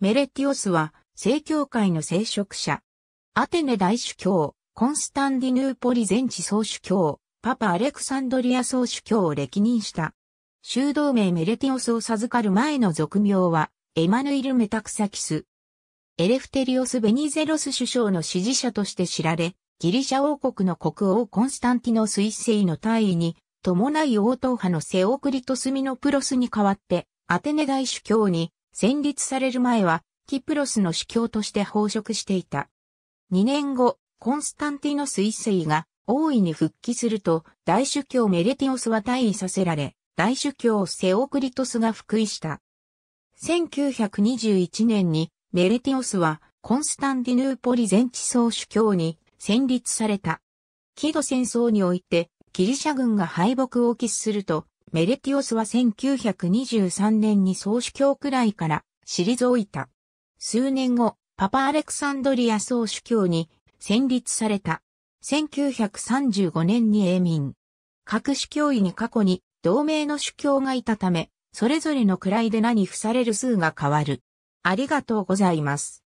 メレティオスは、正教会の聖職者。アテネ大主教、コンスタンディヌーポリ全地総主教、パパアレクサンドリア総主教を歴任した。修道名メレティオスを授かる前の俗名は、エマヌイル・メタクサキス。エレフテリオス・ベニゼロス首相の支持者として知られ、ギリシャ王国の国王コンスタンティノス一世の大位に、伴い王党派のセオクリトスミノプロスに代わって、アテネ大主教に戦立される前は、キプロスの主教として奉職していた。2年後、コンスタンティノス一世が大いに復帰すると、大主教メレティオスは退位させられ、大主教セオクリトスが復位した。1921年にメレティオスはコンスタンティヌーポリ全地総主教に戦立された。キド戦争においてギリシャ軍が敗北を喫するとメレティオスは1923年に総主教くらいから退いた。数年後、パパアレクサンドリア総主教に選立された。1935年に永民。各主教位に過去に同盟の主教がいたため、それぞれの位で何付される数が変わる。ありがとうございます。